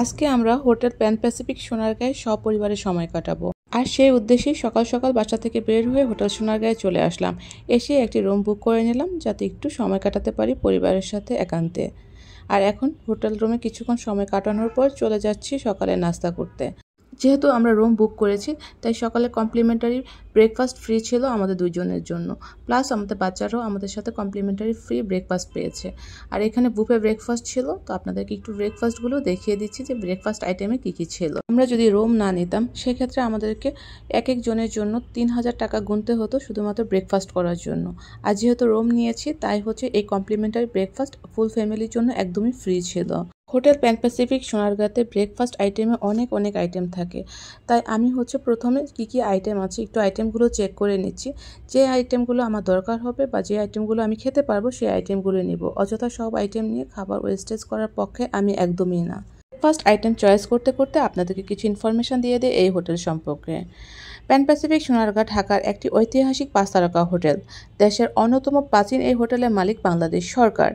আজকে আমরা hotel Pan Pacific সোনারগাঁয়ে সপরিবারে সময় কাটাবো আর সেই উদ্দেশ্যে সকাল সকাল বাসা থেকে বের হয়ে হোটেল সোনারগাঁয়ে চলে আসলাম এসে একটি রুম বুক করে নিলাম যাতে একটু সময় কাটাতে পারি পরিবারের সাথে একান্তে আর এখন হোটেল রুমে কিছুক্ষণ সময় কাটানোর পর চলে যাচ্ছি সকালে নাস্তা করতে যেহেতু আমরা রুম বুক করেছি তাই সকালে কমপ্লিমেন্টারি ব্রেকফাস্ট ফ্রি ছিল আমাদের দুজনের জন্য প্লাস আমাদের বাচ্চারাও আমাদের সাথে কমপ্লিমেন্টারি ফ্রি ব্রেকফাস্ট পেয়েছে আর এখানে বুফে ব্রেকফাস্ট ছিল তো আপনাদেরকে একটু ব্রেকফাস্টগুলো দেখিয়ে দিচ্ছি যে ব্রেকফাস্ট আইটেমে কী কী ছিল আমরা যদি রুম না নিতাম সেক্ষেত্রে আমাদেরকে এক একজনের জন্য তিন হাজার টাকা গুনতে হতো শুধুমাত্র ব্রেকফাস্ট করার জন্য আর যেহেতু রুম নিয়েছি তাই হচ্ছে এই কমপ্লিমেন্টারি ব্রেকফাস্ট ফুল ফ্যামিলির জন্য একদমই ফ্রি ছিল হোটেল প্যান প্যাসিফিক সোনারগাঁতে ব্রেকফাস্ট আইটেমে অনেক অনেক আইটেম থাকে তাই আমি হচ্ছে প্রথমে কি কি আইটেম আছে একটু আইটেমগুলো চেক করে নিচ্ছি যে আইটেমগুলো আমার দরকার হবে বা যে আইটেমগুলো আমি খেতে পারবো সেই আইটেমগুলো নিব অযথা সব আইটেম নিয়ে খাবার ওয়েস্টেজ করার পক্ষে আমি একদমই না ফার্স্ট আইটেম চয়েস করতে করতে আপনাদেরকে কিছু ইনফরমেশান দিয়ে দেয় এই হোটেল সম্পর্কে প্যান প্যাসিফিক সোনারগাঁ ঢাকার একটি ঐতিহাসিক পাঁচ তারকা হোটেল দেশের অন্যতম প্রাচীন এই হোটেলের মালিক বাংলাদেশ সরকার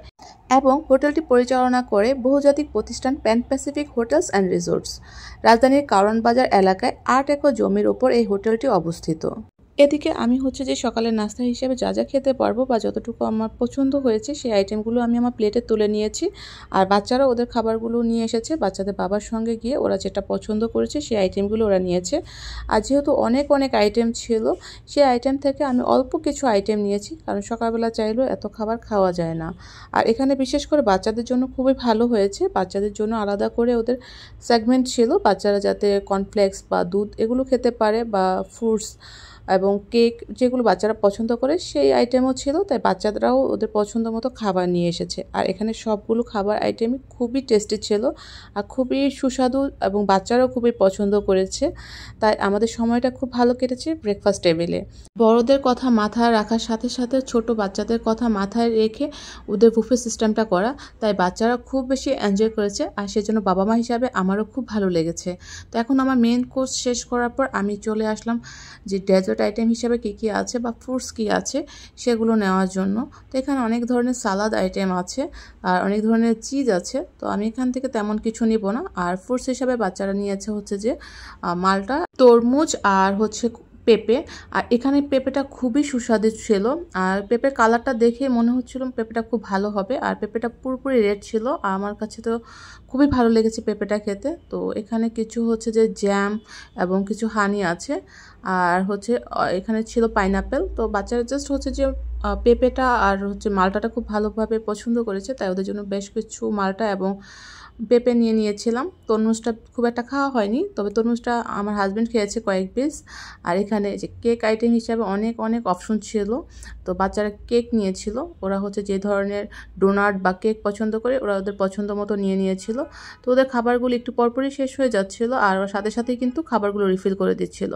এবং হোটেলটি পরিচালনা করে বহুজাতিক প্রতিষ্ঠান Pan Pacific hotels and resorts রাজধানীর কারণবাজার বাজার এলাকায় আট একর জমির ওপর এই হোটেলটি অবস্থিত এদিকে আমি হচ্ছে যে সকালের নাস্তা হিসেবে যা যা খেতে পারবো বা যতটুকু আমার পছন্দ হয়েছে সেই আইটেমগুলো আমি আমার প্লেটে তুলে নিয়েছি আর বাচ্চারা ওদের খাবারগুলো নিয়ে এসেছে বাচ্চাদের বাবার সঙ্গে গিয়ে ওরা যেটা পছন্দ করেছে সেই আইটেমগুলো ওরা নিয়েছে আর যেহেতু অনেক অনেক আইটেম ছিল সেই আইটেম থেকে আমি অল্প কিছু আইটেম নিয়েছি কারণ সকালবেলা চাইলেও এত খাবার খাওয়া যায় না আর এখানে বিশেষ করে বাচ্চাদের জন্য খুবই ভালো হয়েছে বাচ্চাদের জন্য আলাদা করে ওদের সেগমেন্ট ছিল বাচ্চারা যাতে কর্নফ্লেক্স বা দুধ এগুলো খেতে পারে বা ফ্রুটস এবং কেক যেগুলো বাচ্চারা পছন্দ করে সেই আইটেমও ছিল তাই বাচ্চারাও ওদের পছন্দ মতো খাবার নিয়ে এসেছে আর এখানে সবগুলো খাবার আইটেমই খুবই টেস্টি ছিল আর খুবই সুস্বাদু এবং বাচ্চারাও খুবই পছন্দ করেছে তাই আমাদের সময়টা খুব ভালো কেটেছে ব্রেকফাস্ট টেবিলে বড়দের কথা মাথায় রাখার সাথে সাথে ছোট বাচ্চাদের কথা মাথায় রেখে ওদের বুফে সিস্টেমটা করা তাই বাচ্চারা খুব বেশি এনজয় করেছে আর সেজন্য বাবা মা হিসাবে আমারও খুব ভালো লেগেছে তো এখন আমার মেন কোর্স শেষ করার পর আমি চলে আসলাম যে ডেজার্ট ডেজার্ট আইটেম হিসেবে কি কি আছে বা ফ্রুটস কি আছে সেগুলো নেওয়ার জন্য তো এখানে অনেক ধরনের সালাদ আইটেম আছে আর অনেক ধরনের চিজ আছে তো আমি এখান থেকে তেমন কিছু নিব না আর ফ্রুটস হিসাবে বাচ্চারা নিয়েছে হচ্ছে যে মালটা তরমুজ আর হচ্ছে পেঁপে আর এখানে পেঁপেটা খুবই সুস্বাদু ছিল আর পেঁপের কালারটা দেখে মনে হচ্ছিল পেঁপেটা খুব ভালো হবে আর পেঁপেটা পুরোপুরি রেড ছিল আর আমার কাছে তো খুবই ভালো লেগেছে পেঁপেটা খেতে তো এখানে কিছু হচ্ছে যে জ্যাম এবং কিছু হানি আছে আর হচ্ছে এখানে ছিল পাইনাপেল তো বাচ্চারা জাস্ট হচ্ছে যে পেঁপেটা আর হচ্ছে মালটাটা খুব ভালোভাবে পছন্দ করেছে তাই ওদের জন্য বেশ কিছু মালটা এবং পেঁপে নিয়ে নিয়েছিলাম তরমুজটা খুব একটা খাওয়া হয়নি তবে তরমুজটা আমার হাজব্যান্ড খেয়েছে কয়েক পিস আর এখানে যে কেক আইটেম হিসাবে অনেক অনেক অপশন ছিল তো বাচ্চারা কেক নিয়েছিল ওরা হচ্ছে যে ধরনের ডোনাট বা কেক পছন্দ করে ওরা ওদের পছন্দ মতো নিয়ে নিয়েছিল তো ওদের খাবারগুলো একটু পরপরই শেষ হয়ে যাচ্ছিল আর সাথে সাথেই কিন্তু খাবারগুলো রিফিল করে দিচ্ছিল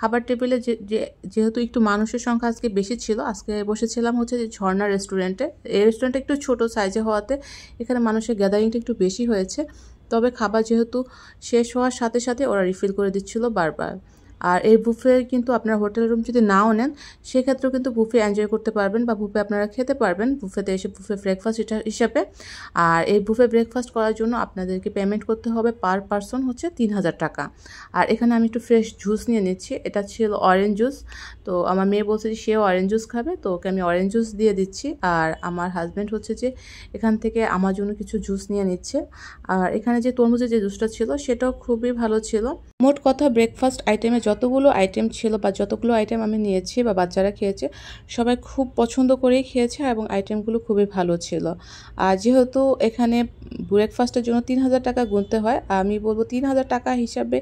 খাবার টেবিলে যে যেহেতু একটু মানুষের সংখ্যা আজকে বেশি ছিল আজকে বসেছিলাম হচ্ছে যে ঝর্ণা রেস্টুরেন্টে এই রেস্টুরেন্টটা একটু ছোট সাইজে হওয়াতে এখানে মানুষের গ্যাদারিংটা একটু বেশি হয়ে হয়েছে তবে খাবার যেহেতু শেষ হওয়ার সাথে সাথে ওরা রিফিল করে দিচ্ছিল বারবার আর এই বুফে কিন্তু আপনার হোটেল রুম যদি নাও নেন সেক্ষেত্রেও কিন্তু বুফে এনজয় করতে পারবেন বা বুফে আপনারা খেতে পারবেন বুফেতে এসে বুফে ব্রেকফাস্ট হিসাবে আর এই বুফে ব্রেকফাস্ট করার জন্য আপনাদেরকে পেমেন্ট করতে হবে পার পারসন হচ্ছে তিন হাজার টাকা আর এখানে আমি একটু ফ্রেশ জুস নিয়ে নিচ্ছি এটা ছিল অরেঞ্জ জুস তো আমার মেয়ে বলছে যে সেও অরেঞ্জ জুস খাবে তো ওকে আমি অরেঞ্জ জুস দিয়ে দিচ্ছি আর আমার হাজব্যান্ড হচ্ছে যে এখান থেকে আমার জন্য কিছু জুস নিয়ে নিচ্ছে আর এখানে যে তরমুজের যে জুসটা ছিল সেটাও খুবই ভালো ছিল মোট কথা ব্রেকফাস্ট আইটেমে যতগুলো আইটেম ছিল বা যতগুলো আইটেম আমি নিয়েছি বা বাচ্চারা খেয়েছে সবাই খুব পছন্দ করেই খেয়েছে এবং আইটেমগুলো খুবই ভালো ছিল আর যেহেতু এখানে ব্রেকফাস্টের জন্য তিন হাজার টাকা গুনতে হয় আমি বলবো তিন হাজার টাকা হিসাবে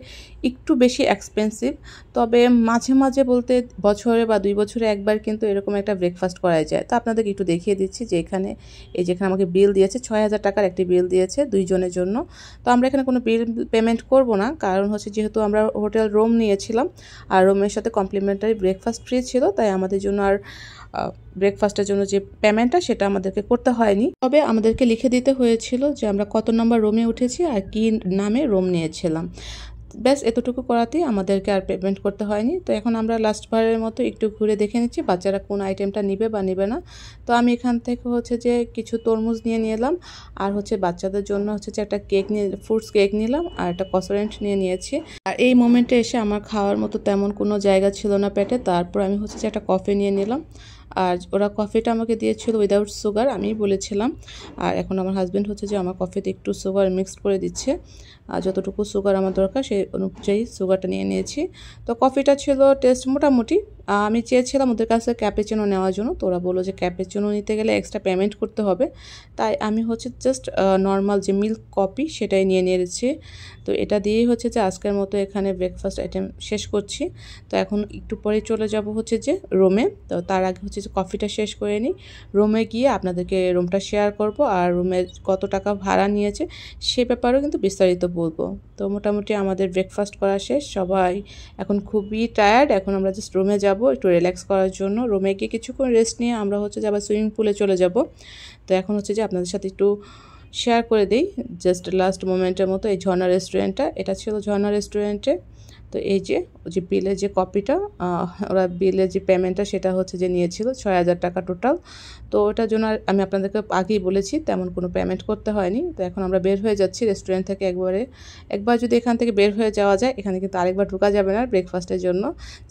একটু বেশি এক্সপেন্সিভ তবে মাঝে মাঝে বলতে বছরে বা দুই বছরে একবার কিন্তু এরকম একটা ব্রেকফাস্ট করা যায় তো আপনাদেরকে একটু দেখিয়ে দিচ্ছি যে এখানে এই যেখানে আমাকে বিল দিয়েছে ছয় হাজার টাকার একটি বিল দিয়েছে দুইজনের জন্য তো আমরা এখানে কোনো বিল পেমেন্ট করব না কারণ হচ্ছে যেহেতু আমরা হোটেল রুম নিয়েছিলাম বসলাম আর রোমের সাথে কমপ্লিমেন্টারি ব্রেকফাস্ট ফ্রি ছিল তাই আমাদের জন্য আর ব্রেকফাস্টের জন্য যে পেমেন্টটা সেটা আমাদেরকে করতে হয়নি তবে আমাদেরকে লিখে দিতে হয়েছিল যে আমরা কত নম্বর রোমে উঠেছি আর কি নামে রোম নিয়েছিলাম ব্যাস এতটুকু করাতেই আমাদেরকে আর পেমেন্ট করতে হয়নি তো এখন আমরা লাস্টবারের মতো একটু ঘুরে দেখে নিচ্ছি বাচ্চারা কোন আইটেমটা নিবে বা নেবে না তো আমি এখান থেকে হচ্ছে যে কিছু তরমুজ নিয়ে নিলাম আর হচ্ছে বাচ্চাদের জন্য হচ্ছে যে একটা কেক নিয়ে ফ্রুটস কেক নিলাম আর একটা কসরেন্ট নিয়ে নিয়েছি আর এই মোমেন্টে এসে আমার খাওয়ার মতো তেমন কোনো জায়গা ছিল না পেটে তারপর আমি হচ্ছে যে একটা কফি নিয়ে নিলাম আর ওরা কফিটা আমাকে দিয়েছিল উইদাউট সুগার আমি বলেছিলাম আর এখন আমার হাজব্যান্ড হচ্ছে যে আমার কফিতে একটু সুগার মিক্সড করে দিচ্ছে আর যতটুকু সুগার আমার দরকার সেই অনুযায়ী সুগারটা নিয়ে নিয়েছি তো কফিটা ছিল টেস্ট মোটামুটি আমি চেয়েছিলাম ওদের কাছে ক্যাপেচিনো নেওয়ার জন্য তো ওরা বললো যে ক্যাপেচিনো নিতে গেলে এক্সট্রা পেমেন্ট করতে হবে তাই আমি হচ্ছে জাস্ট নর্মাল যে মিল্ক কপি সেটাই নিয়ে নিয়েছি তো এটা দিয়েই হচ্ছে যে আজকের মতো এখানে ব্রেকফাস্ট আইটেম শেষ করছি তো এখন একটু পরে চলে যাব হচ্ছে যে রোমে তো তার আগে হচ্ছে কফিটা শেষ করে নিই রুমে গিয়ে আপনাদেরকে রুমটা শেয়ার করব আর রুমে কত টাকা ভাড়া নিয়েছে সে ব্যাপারেও কিন্তু বিস্তারিত বলবো তো মোটামুটি আমাদের ব্রেকফাস্ট করা শেষ সবাই এখন খুবই টায়ার্ড এখন আমরা জাস্ট রুমে যাব একটু রিল্যাক্স করার জন্য রুমে গিয়ে কিছুক্ষণ রেস্ট নিয়ে আমরা হচ্ছে যে আবার সুইমিং পুলে চলে যাব তো এখন হচ্ছে যে আপনাদের সাথে একটু শেয়ার করে দিই জাস্ট লাস্ট মোমেন্টের মতো এই ঝর্ণা রেস্টুরেন্টটা এটা ছিল ঝর্ণা রেস্টুরেন্টে তো এই যে যে বিলের যে কপিটা ওরা বিলের যে পেমেন্টটা সেটা হচ্ছে যে নিয়েছিল ছয় হাজার টাকা টোটাল তো ওটার জন্য আমি আপনাদেরকে আগেই বলেছি তেমন কোনো পেমেন্ট করতে হয়নি তো এখন আমরা বের হয়ে যাচ্ছি রেস্টুরেন্ট থেকে একবারে একবার যদি এখান থেকে বের হয়ে যাওয়া যায় এখানে কিন্তু আরেকবার ঢোকা যাবে না ব্রেকফাস্টের জন্য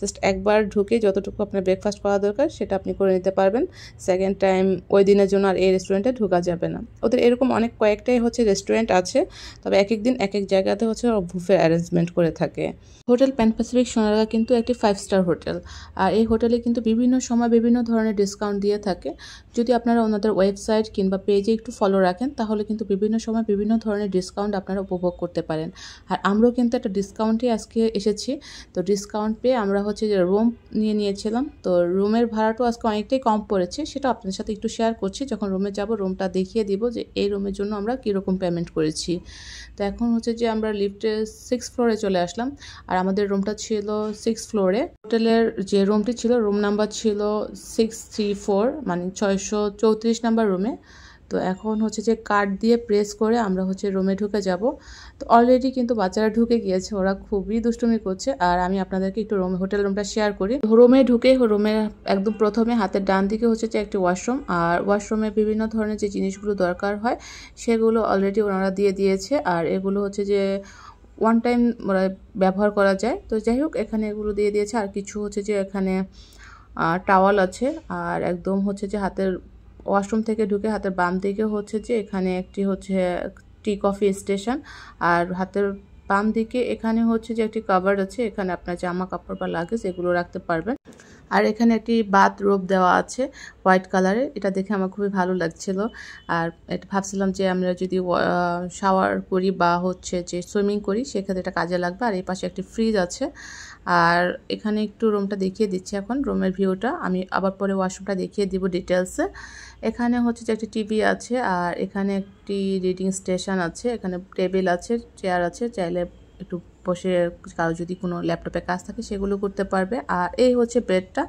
জাস্ট একবার ঢুকে যতটুকু আপনার ব্রেকফাস্ট করা দরকার সেটা আপনি করে নিতে পারবেন সেকেন্ড টাইম ওই দিনের জন্য আর এই রেস্টুরেন্টে ঢোকা যাবে না ওদের এরকম অনেক কয়েকটাই হচ্ছে রেস্টুরেন্ট আছে তবে এক এক দিন এক এক জায়গাতে হচ্ছে ভুফের অ্যারেঞ্জমেন্ট করে থাকে হোটেল প্যান প্যাসিফিক সোনারগা কিন্তু একটি ফাইভ স্টার হোটেল আর এই হোটেলে কিন্তু বিভিন্ন সময় বিভিন্ন ধরনের ডিসকাউন্ট দিয়ে থাকে যদি আপনারা ওনাদের ওয়েবসাইট কিংবা পেজে একটু ফলো রাখেন তাহলে কিন্তু বিভিন্ন সময় বিভিন্ন ধরনের ডিসকাউন্ট আপনারা উপভোগ করতে পারেন আর আমরাও কিন্তু একটা ডিসকাউন্টে আজকে এসেছি তো ডিসকাউন্ট পেয়ে আমরা হচ্ছে যে রুম নিয়ে নিয়েছিলাম তো রুমের ভাড়াটাও আজকে অনেকটাই কম পড়েছে সেটা আপনার সাথে একটু শেয়ার করছি যখন রুমে যাব রুমটা দেখিয়ে দিব যে এই রুমের জন্য আমরা কীরকম পেমেন্ট করেছি তো এখন হচ্ছে যে আমরা লিফটে সিক্স ফ্লোরে চলে আসলাম আর আমাদের রুমটা ছিল সিক্স ফ্লোরে হোটেলের যে রুমটি ছিল রুম নাম্বার ছিল সিক্স থ্রি ফোর মানে ছয়শো চৌত্রিশ নাম্বার রুমে তো এখন হচ্ছে যে কার্ড দিয়ে প্রেস করে আমরা হচ্ছে রুমে ঢুকে যাব তো অলরেডি কিন্তু বাচ্চারা ঢুকে গিয়েছে ওরা খুবই দুষ্টুমি করছে আর আমি আপনাদেরকে একটু রুম হোটেল রুমটা শেয়ার করি রুমে ঢুকে রুমে একদম প্রথমে হাতের ডান দিকে হচ্ছে যে একটি ওয়াশরুম আর ওয়াশরুমে বিভিন্ন ধরনের যে জিনিসগুলো দরকার হয় সেগুলো অলরেডি ওনারা দিয়ে দিয়েছে আর এগুলো হচ্ছে যে ওয়ান মানে, টাইম ব্যবহার করা যায় তো যাই হোক এখানে এগুলো দিয়ে দিয়েছে আর কিছু হচ্ছে যে এখানে টাওয়াল আছে আর একদম হচ্ছে যে হাতের ওয়াশরুম থেকে ঢুকে হাতের বাম দিকে হচ্ছে যে এখানে একটি হচ্ছে টি কফি স্টেশন আর হাতের বাম দিকে এখানে হচ্ছে যে একটি কাভার আছে এখানে আপনার জামা কাপড় বা লাগেজ এগুলো রাখতে পারবেন আর এখানে একটি বাত রোপ দেওয়া আছে হোয়াইট কালারের এটা দেখে আমার খুবই ভালো লাগছিল আর এটা ভাবছিলাম যে আমরা যদি শাওয়ার করি বা হচ্ছে যে সুইমিং করি সেক্ষেত্রে এটা কাজে লাগবে আর এই পাশে একটি ফ্রিজ আছে আর এখানে একটু রুমটা দেখিয়ে দিচ্ছি এখন রুমের ভিউটা আমি আবার পরে ওয়াশরুমটা দেখিয়ে দিব ডিটেলসে এখানে হচ্ছে যে একটি টিভি আছে আর এখানে একটি রিডিং স্টেশন আছে এখানে টেবিল আছে চেয়ার আছে চাইলে একটু বসে কারো যদি কোনো ল্যাপটপে কাজ থাকে সেগুলো করতে পারবে আর এই হচ্ছে বেডটা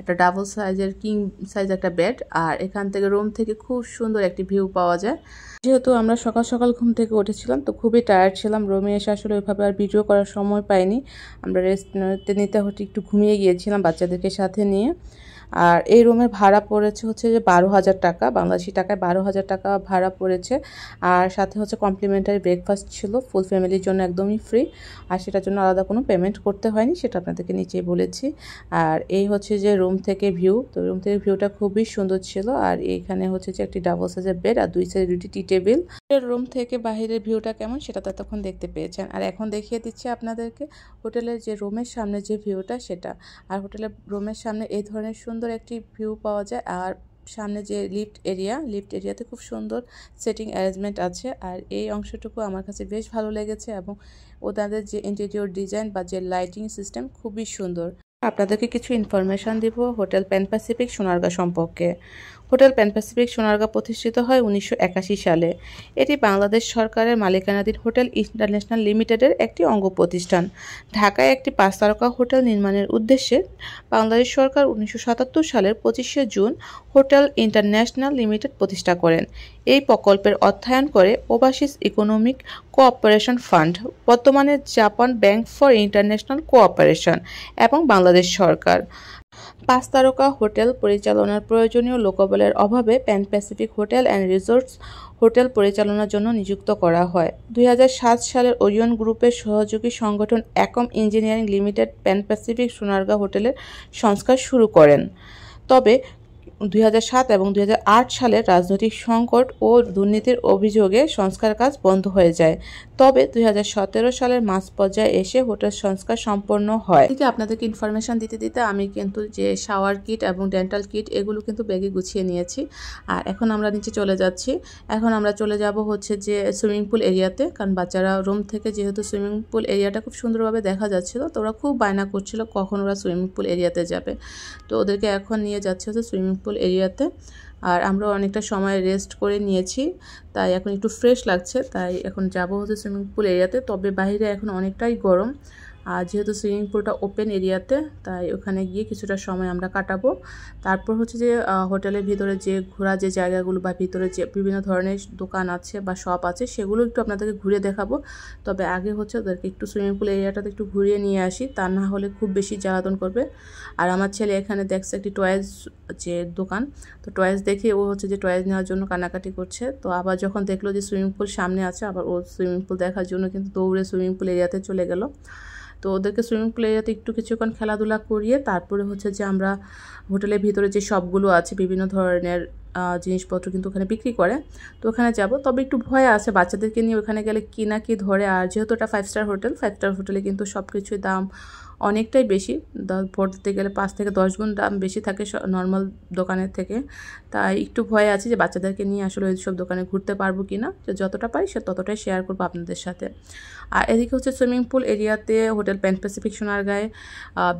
একটা ডাবল সাইজের কিং সাইজ একটা বেড আর এখান থেকে রুম থেকে খুব সুন্দর একটি ভিউ পাওয়া যায় যেহেতু আমরা সকাল সকাল ঘুম থেকে উঠেছিলাম তো খুবই টায়ার্ড ছিলাম রুমে এসে আসলে ওইভাবে আর ভিডিও করার সময় পাইনি আমরা রেস্ট নিতে হচ্ছে একটু ঘুমিয়ে গিয়েছিলাম বাচ্চাদেরকে সাথে নিয়ে আর এই রুমের ভাড়া পড়েছে হচ্ছে যে বারো হাজার টাকা বাংলাদেশি টাকায় বারো হাজার টাকা ভাড়া পড়েছে আর সাথে হচ্ছে কমপ্লিমেন্টারি ব্রেকফাস্ট ছিল ফুল ফ্যামিলির জন্য একদমই ফ্রি আর সেটার জন্য আলাদা কোনো পেমেন্ট করতে হয়নি সেটা আপনাদেরকে নিচেই বলেছি আর এই হচ্ছে যে রুম থেকে ভিউ তো রুম থেকে ভিউটা খুবই সুন্দর ছিল আর এইখানে হচ্ছে যে একটি ডাবল সাইজের বেড আর দুই সাইজের দুটি টি টেবিল রুম থেকে বাহিরের ভিউটা কেমন সেটা ততক্ষণ দেখতে পেয়েছেন আর এখন দেখিয়ে দিচ্ছি আপনাদেরকে হোটেলের যে রুমের সামনে যে ভিউটা সেটা আর হোটেলের রুমের সামনে এই ধরনের সুন্দর সুন্দর একটি ভিউ পাওয়া যায় আর সামনে যে লিফট এরিয়া লিফট এরিয়াতে খুব সুন্দর সেটিং অ্যারেঞ্জমেন্ট আছে আর এই অংশটুকু আমার কাছে বেশ ভালো লেগেছে এবং ওদের যে ইন্টেরিয়র ডিজাইন বা যে লাইটিং সিস্টেম খুবই সুন্দর আপনাদেরকে কিছু ইনফরমেশান দিব হোটেল প্যান প্যাসিফিক সোনারগাঁ সম্পর্কে হোটেল প্যান প্যাসিফিক সোনারগাঁ প্রতিষ্ঠিত হয় উনিশশো সালে এটি বাংলাদেশ সরকারের মালিকানাধীন হোটেল ইন্টারন্যাশনাল লিমিটেডের একটি অঙ্গ প্রতিষ্ঠান ঢাকায় একটি পাঁচ তারকা হোটেল নির্মাণের উদ্দেশ্যে বাংলাদেশ সরকার উনিশশো সালের পঁচিশে জুন হোটেল ইন্টারন্যাশনাল লিমিটেড প্রতিষ্ঠা করেন এই প্রকল্পের অর্থায়ন করে ওভারসিস ইকোনমিক কোঅপারেশন ফান্ড বর্তমানে Japan bank for international cooperation এবং বাংলাদেশ সরকার পাঁচ তারকা হোটেল পরিচালনার প্রয়োজনীয় লোকবলের অভাবে Pan Pacific hotel and resorts hotel পরিচালনার জন্য নিযুক্ত করা হয় দুই সালের ওরিয়ন গ্রুপের সহযোগী সংগঠন একম engineering limited Pan Pacific Sonargaon হোটেলের সংস্কার শুরু করেন তবে দুই এবং দুই সালের রাজনৈতিক সংকট ও দুর্নীতির অভিযোগে সংস্কার কাজ বন্ধ হয়ে যায় তবে দুই সালের মাঝ পর্যায়ে এসে হোটেল সংস্কার সম্পন্ন হয় এদিকে আপনাদেরকে ইনফরমেশন দিতে দিতে আমি কিন্তু যে শাওয়ার কিট এবং ডেন্টাল কিট এগুলো কিন্তু ব্যাগে গুছিয়ে নিয়েছি আর এখন আমরা নিচে চলে যাচ্ছি এখন আমরা চলে যাব হচ্ছে যে সুইমিং পুল এরিয়াতে কারণ বাচ্চারা রুম থেকে যেহেতু সুইমিং পুল এরিয়াটা খুব সুন্দরভাবে দেখা যাচ্ছিল তো ওরা খুব বায়না করছিল কখন ওরা সুইমিং পুল এরিয়াতে যাবে তো ওদেরকে এখন নিয়ে যাচ্ছে হচ্ছে সুইমিং পুল পুল এরিয়াতে আর আমরা অনেকটা সময় রেস্ট করে নিয়েছি তাই এখন একটু ফ্রেশ লাগছে তাই এখন যাব হচ্ছে সুইমিং পুল এরিয়াতে তবে বাইরে এখন অনেকটাই গরম আর যেহেতু সুইমিং পুলটা ওপেন এরিয়াতে তাই ওখানে গিয়ে কিছুটা সময় আমরা কাটাবো তারপর হচ্ছে যে হোটেলের ভিতরে যে ঘোরা যে জায়গাগুলো বা ভিতরে যে বিভিন্ন ধরনের দোকান আছে বা শপ আছে সেগুলো একটু আপনাদেরকে ঘুরে দেখাবো তবে আগে হচ্ছে ওদেরকে একটু সুইমিং পুল এরিয়াটাতে একটু ঘুরিয়ে নিয়ে আসি তা না হলে খুব বেশি জ্বালাতন করবে আর আমার ছেলে এখানে দেখছে একটি টয়েস যে দোকান তো টয়েস দেখে ও হচ্ছে যে টয়েস নেওয়ার জন্য কানাকাটি করছে তো আবার যখন দেখলো যে সুইমিং পুল সামনে আছে আবার ও সুইমিং পুল দেখার জন্য কিন্তু দৌড়ে সুইমিং পুল এরিয়াতে চলে গেলো তো ওদেরকে সুইমিং পুলে যাতে একটু কিছুক্ষণ খেলাধুলা করিয়ে তারপরে হচ্ছে যে আমরা হোটেলের ভিতরে যে সবগুলো আছে বিভিন্ন ধরনের জিনিসপত্র কিন্তু ওখানে বিক্রি করে তো ওখানে যাব তবে একটু ভয় আছে বাচ্চাদেরকে নিয়ে ওখানে গেলে কি না কি ধরে আর যেহেতু এটা five star hotel five star হোটেলে কিন্তু সব কিছুই দাম অনেকটাই বেশি পড়তে গেলে পাঁচ থেকে দশ গুণ দাম বেশি থাকে নর্মাল দোকানের থেকে তাই একটু ভয় আছে যে বাচ্চাদেরকে নিয়ে আসলে ওই সব দোকানে ঘুরতে পারবো কি না যে যতটা পারি সে ততটাই শেয়ার করবো আপনাদের সাথে আর এদিকে হচ্ছে সুইমিং পুল এরিয়াতে হোটেল প্যান প্যাসিফিক সোনার গায়ে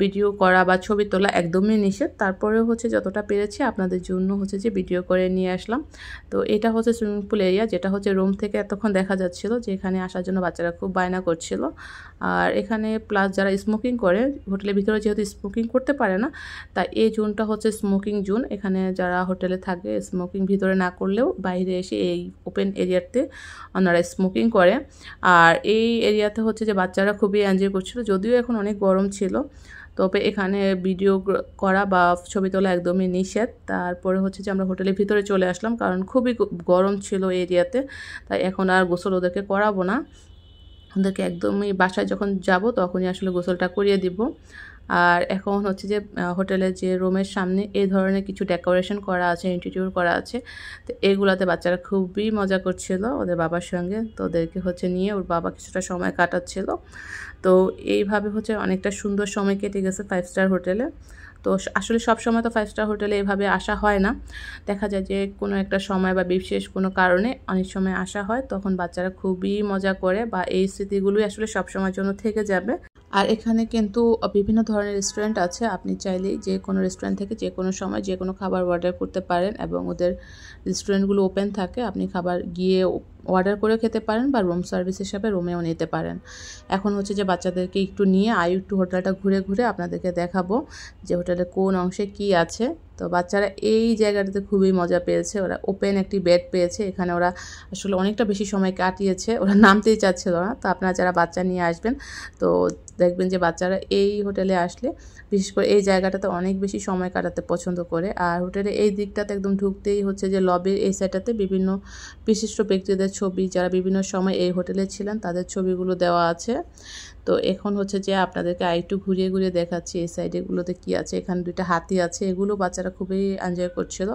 ভিডিও করা বা ছবি তোলা একদমই নিষেধ তারপরেও হচ্ছে যতটা পেরেছি আপনাদের জন্য হচ্ছে যে ভিডিও করে নিয়ে আসলাম তো এটা হচ্ছে সুইমিং পুল এরিয়া যেটা হচ্ছে রুম থেকে এতক্ষণ দেখা যাচ্ছিল যে এখানে আসার জন্য বাচ্চারা খুব বায়না করছিল আর এখানে প্লাস যারা স্মোকিং করে হোটেলের ভিতরে যেহেতু স্মোকিং করতে পারে না তাই এই জোনটা হচ্ছে স্মোকিং জোন এখানে যারা হোটেলে থাকে স্মোকিং ভিতরে না করলেও বাইরে এসে এই ওপেন এরিয়াতে ওনারা স্মোকিং করে আর এই এরিয়াতে হচ্ছে যে বাচ্চারা খুবই এনজয় করছিল যদিও এখন অনেক গরম ছিল তবে এখানে ভিডিও করা বা ছবি তোলা একদমই নিষেধ তারপরে হচ্ছে যে আমরা হোটেলের ভিতরে চলে আসলাম কারণ খুবই গরম ছিল এরিয়াতে তাই এখন আর গোসল ওদেরকে করাবো না আপনাদেরকে একদমই বাসায় যখন যাব তখনই আসলে গোসলটা করিয়ে দিব আর এখন হচ্ছে যে হোটেলের যে রুমের সামনে এই ধরনের কিছু ডেকোরেশন করা আছে ইনস্টিটিউট করা আছে তো এগুলাতে বাচ্চারা খুবই মজা করছিল ওদের বাবার সঙ্গে তো ওদেরকে হচ্ছে নিয়ে ওর বাবা কিছুটা সময় কাটাচ্ছিল তো এইভাবে হচ্ছে অনেকটা সুন্দর সময় কেটে গেছে ফাইভ স্টার হোটেলে তো আসলে সব সময় তো ফাইভ স্টার হোটেলে এভাবে আসা হয় না দেখা যায় যে কোনো একটা সময় বা বিশেষ কোনো কারণে অনেক সময় আসা হয় তখন বাচ্চারা খুবই মজা করে বা এই স্মৃতিগুলোই আসলে সব সময়ের জন্য থেকে যাবে আর এখানে কিন্তু বিভিন্ন ধরনের রেস্টুরেন্ট আছে আপনি চাইলেই যে কোনো রেস্টুরেন্ট থেকে যে কোনো সময় যে কোনো খাবার অর্ডার করতে পারেন এবং ওদের রেস্টুরেন্টগুলো ওপেন থাকে আপনি খাবার গিয়ে অর্ডার করে খেতে পারেন বা রুম সার্ভিস হিসাবে রুমেও নিতে পারেন এখন হচ্ছে যে বাচ্চাদেরকে একটু নিয়ে আই একটু হোটেলটা ঘুরে ঘুরে আপনাদেরকে দেখাবো যে হোটেলে কোন অংশে কি আছে তো বাচ্চারা এই জায়গাটাতে খুবই মজা পেয়েছে ওরা ওপেন একটি বেড পেয়েছে এখানে ওরা আসলে অনেকটা বেশি সময় কাটিয়েছে ওরা নামতেই চাচ্ছিল না তো আপনারা যারা বাচ্চা নিয়ে আসবেন তো দেখবেন যে বাচ্চারা এই হোটেলে আসলে বিশেষ করে এই জায়গাটাতে অনেক বেশি সময় কাটাতে পছন্দ করে আর হোটেলে এই দিকটাতে একদম ঢুকতেই হচ্ছে যে লবির এই সাইডটাতে বিভিন্ন বিশিষ্ট ব্যক্তিদের ছবি যারা বিভিন্ন সময় এই হোটেলে ছিলেন তাদের ছবিগুলো দেওয়া আছে তো এখন হচ্ছে যে আপনাদেরকে আরেকটু ঘুরিয়ে ঘুরিয়ে দেখাচ্ছি এই সাইড এগুলোতে কী আছে এখানে দুইটা হাতি আছে এগুলো বাচ্চারা খুবই এনজয় করছিল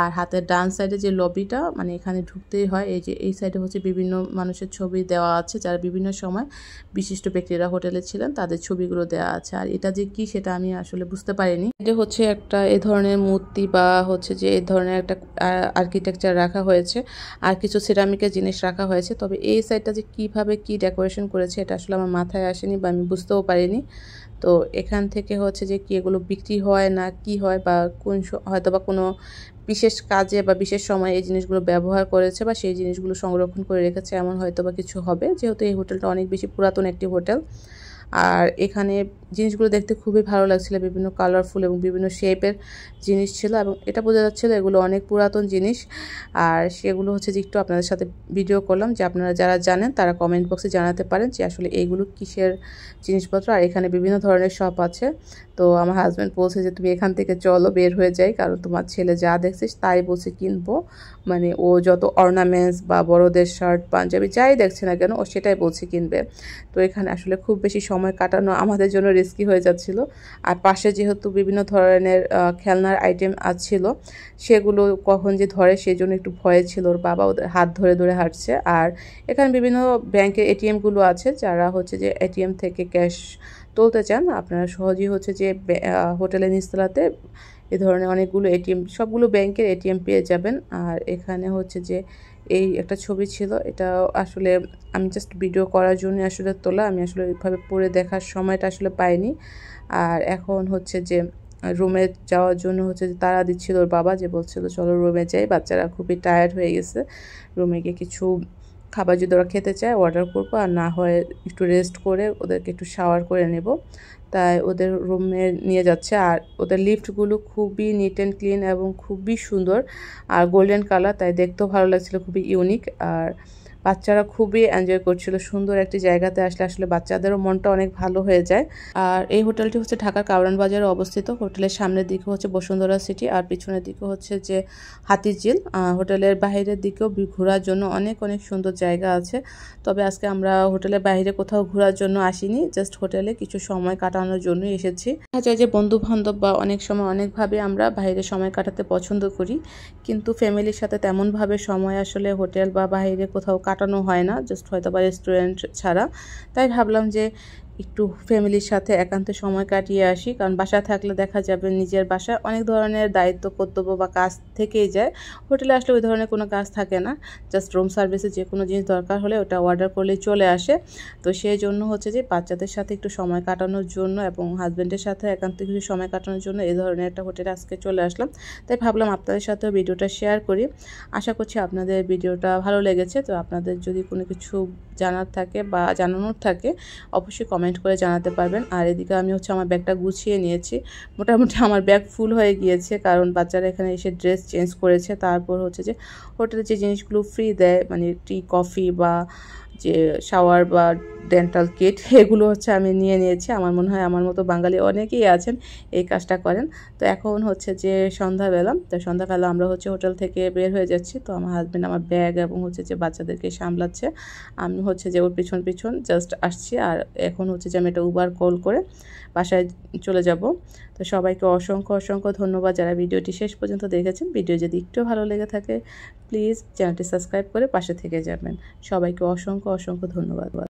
আর হাতের ডান সাইডে যে লবিটা মানে এখানে ঢুকতেই হয় এই যে এই সাইডে হচ্ছে বিভিন্ন মানুষের ছবি দেওয়া আছে যারা বিভিন্ন সময় বিশিষ্ট ব্যক্তিরা হোটেলে ছিলেন তাদের ছবিগুলো দেওয়া আছে আর এটা যে কি সেটা আমি আসলে বুঝতে পারিনি এটা হচ্ছে একটা এ ধরনের মূর্তি বা হচ্ছে যে এই ধরনের একটা আর্কিটেকচার রাখা হয়েছে আর কিছু সিরামিকের জিনিস রাখা হয়েছে তবে এই সাইডটা যে কিভাবে কি ডেকোরেশন করেছে এটা আসলে আমার মাথায় মাথায় আসেনি বা আমি বুঝতেও পারিনি তো এখান থেকে হচ্ছে যে কি এগুলো বিক্রি হয় না কি হয় বা কোন হয়তো বা কোনো বিশেষ কাজে বা বিশেষ সময়ে এই জিনিসগুলো ব্যবহার করেছে বা সেই জিনিসগুলো সংরক্ষণ করে রেখেছে এমন হয়তো বা কিছু হবে যেহেতু এই হোটেলটা অনেক বেশি পুরাতন একটি হোটেল আর এখানে জিনিসগুলো দেখতে খুবই ভালো লাগছিল বিভিন্ন কালারফুল এবং বিভিন্ন শেপের জিনিস ছিল এবং এটা বোঝা যাচ্ছিলো এগুলো অনেক পুরাতন জিনিস আর সেগুলো হচ্ছে যে একটু আপনাদের সাথে ভিডিও করলাম যে আপনারা যারা জানেন তারা কমেন্ট বক্সে জানাতে পারেন যে আসলে এইগুলো কিসের জিনিসপত্র আর এখানে বিভিন্ন ধরনের শপ আছে তো আমার হাজব্যান্ড বলছে যে তুমি এখান থেকে চলো বের হয়ে যাই কারণ তোমার ছেলে যা দেখছিস তাই বলছে কিনবো মানে ও যত অর্নামেন্টস বা বড়দের শার্ট পাঞ্জাবি যাই দেখছে না কেন ও সেটাই বলছে কিনবে তো এখানে আসলে খুব বেশি সময় কাটানো আমাদের জন্য রিস্কি হয়ে যাচ্ছিল আর পাশে যেহেতু বিভিন্ন ধরনের খেলনার আইটেম আছিল সেগুলো কখন যে ধরে সেই জন্য একটু ভয়ে ছিল ওর বাবা ওদের হাত ধরে ধরে হাঁটছে আর এখানে বিভিন্ন ব্যাংকের এটিএমগুলো আছে যারা হচ্ছে যে এটিএম থেকে ক্যাশ তুলতে চান আপনারা সহজেই হচ্ছে যে হোটেলে নিস্তলাতে এ ধরনের অনেকগুলো এটিএম সবগুলো ব্যাংকের এটিএম পেয়ে যাবেন আর এখানে হচ্ছে যে এই একটা ছবি ছিল এটা আসলে আমি জাস্ট ভিডিও করার জন্য আসলে তোলা আমি আসলে ওইভাবে পড়ে দেখার সময়টা আসলে পাইনি আর এখন হচ্ছে যে রুমে যাওয়ার জন্য হচ্ছে যে তারা দিচ্ছিল ওর বাবা যে বলছিল চলো রুমে যাই বাচ্চারা খুবই টায়ার্ড হয়ে গেছে রুমে গিয়ে কিছু খাবার যদি ওরা খেতে চায় অর্ডার করবো আর না হয় একটু রেস্ট করে ওদেরকে একটু শাওয়ার করে নেব তাই ওদের রুমে নিয়ে যাচ্ছে আর ওদের লিফ্টগুলো খুবই নিট অ্যান্ড ক্লিন এবং খুবই সুন্দর আর গোল্ডেন কালার তাই দেখতেও ভালো লাগছিলো খুবই ইউনিক আর বাচ্চারা খুবই এনজয় করছিল সুন্দর একটি জায়গাতে আসলে আসলে বাচ্চাদেরও মনটা অনেক ভালো হয়ে যায় আর এই হোটেলটি হচ্ছে ঢাকার কাউরান বাজারে অবস্থিত হোটেলের সামনের দিকে হচ্ছে বসুন্ধরা সিটি আর পিছনের দিকে হচ্ছে যে হাতিঝিল হোটেলের বাইরের দিকেও ঘোরার জন্য অনেক অনেক সুন্দর জায়গা আছে তবে আজকে আমরা হোটেলের বাইরে কোথাও ঘোরার জন্য আসিনি জাস্ট হোটেলে কিছু সময় কাটানোর জন্য এসেছি দেখা যায় যে বন্ধু বান্ধব বা অনেক সময় অনেকভাবে আমরা বাইরে সময় কাটাতে পছন্দ করি কিন্তু ফ্যামিলির সাথে তেমনভাবে সময় আসলে হোটেল বা বাইরে কোথাও কাটানো হয় না জাস্ট হয়তো বা রেস্টুরেন্ট ছাড়া তাই ভাবলাম যে একটু ফ্যামিলির সাথে একান্ত সময় কাটিয়ে আসি কারণ বাসা থাকলে দেখা যাবে নিজের বাসা অনেক ধরনের দায়িত্ব কর্তব্য বা কাজ থেকেই যায় হোটেলে আসলে ওই ধরনের কোনো কাজ থাকে না জাস্ট রুম সার্ভিসে যে কোনো জিনিস দরকার হলে ওটা অর্ডার করলে চলে আসে তো সেই জন্য হচ্ছে যে বাচ্চাদের সাথে একটু সময় কাটানোর জন্য এবং হাজব্যান্ডের সাথে একান্ত কিছু সময় কাটানোর জন্য এই ধরনের একটা হোটেলে আজকে চলে আসলাম তাই ভাবলাম আপনাদের সাথেও ভিডিওটা শেয়ার করি আশা করছি আপনাদের ভিডিওটা ভালো লেগেছে তো আপনাদের যদি কোনো কিছু জানার থাকে বা জানানোর থাকে অবশ্যই কমেন্ট কমেন্ট করে জানাতে পারবেন আর এদিকে আমি হচ্ছে আমার ব্যাগটা গুছিয়ে নিয়েছি মোটামুটি আমার ব্যাগ ফুল হয়ে গিয়েছে কারণ বাচ্চারা এখানে এসে ড্রেস চেঞ্জ করেছে তারপর হচ্ছে যে হোটেলে যে জিনিসগুলো ফ্রি দেয় মানে টি কফি বা যে শাওয়ার বা ডেন্টাল কিট এগুলো হচ্ছে আমি নিয়ে নিয়েছি আমার মনে হয় আমার মতো বাঙালি অনেকেই আছেন এই কাজটা করেন তো এখন হচ্ছে যে সন্ধ্যাবেলা তো সন্ধ্যাবেলা আমরা হচ্ছে হোটেল থেকে বের হয়ে যাচ্ছি তো আমার হাজব্যান্ড আমার ব্যাগ এবং হচ্ছে যে বাচ্চাদেরকে সামলাচ্ছে আমি হচ্ছে যে ওর পিছন পিছন জাস্ট আসছি আর এখন হচ্ছে যে আমি এটা উবার কল করে বাসায় চলে যাব তো সবাইকে অসংখ্য অসংখ্য ধন্যবাদ যারা ভিডিওটি শেষ পর্যন্ত দেখেছেন ভিডিও যদি একটু ভালো লেগে থাকে প্লিজ চ্যানেলটি সাবস্ক্রাইব করে পাশে থেকে যাবেন সবাইকে অসংখ্য অসংখ্য ধন্যবাদ